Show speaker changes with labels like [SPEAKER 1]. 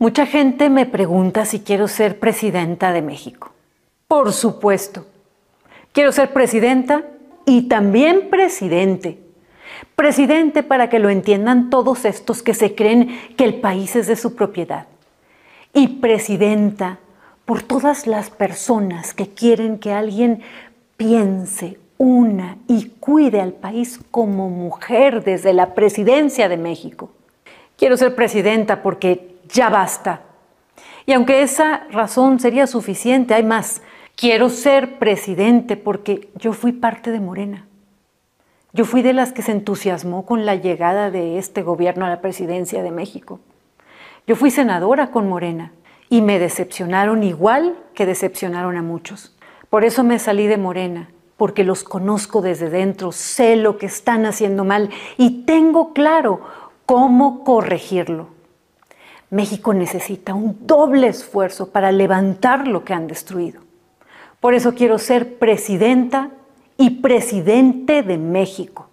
[SPEAKER 1] Mucha gente me pregunta si quiero ser presidenta de México. Por supuesto. Quiero ser presidenta y también presidente. Presidente para que lo entiendan todos estos que se creen que el país es de su propiedad. Y presidenta por todas las personas que quieren que alguien piense, una y cuide al país como mujer desde la presidencia de México. Quiero ser presidenta porque ya basta. Y aunque esa razón sería suficiente, hay más. Quiero ser presidente porque yo fui parte de Morena. Yo fui de las que se entusiasmó con la llegada de este gobierno a la presidencia de México. Yo fui senadora con Morena y me decepcionaron igual que decepcionaron a muchos. Por eso me salí de Morena, porque los conozco desde dentro, sé lo que están haciendo mal y tengo claro cómo corregirlo. México necesita un doble esfuerzo para levantar lo que han destruido. Por eso quiero ser presidenta y presidente de México.